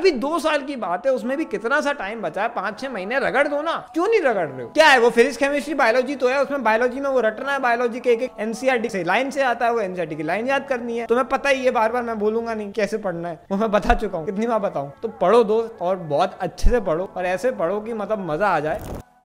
अभी दो साल की बात है उसमें भी कितना सा टाइम बचा है पांच छह महीने रगड़ दो ना क्यों नहीं रगड़ रहे हो क्या है वो फिजिक्स केमिस्ट्री बायोलॉजी तो है उसमें बायोलॉजी में वो रटना है बायोलॉजी के एक एनसीआर से लाइन से आता है वो एनसीआर की लाइन याद करनी है तुम्हें पता ही है बार बार मैं बोलूंगा नहीं कैसे पढ़ना है वो मैं बता चुका हूँ कितनी बार बताऊँ तो पढ़ो दोस्त और बहुत अच्छे से पढ़ो और ऐसे पढ़ो कि मतलब मजा आ जाए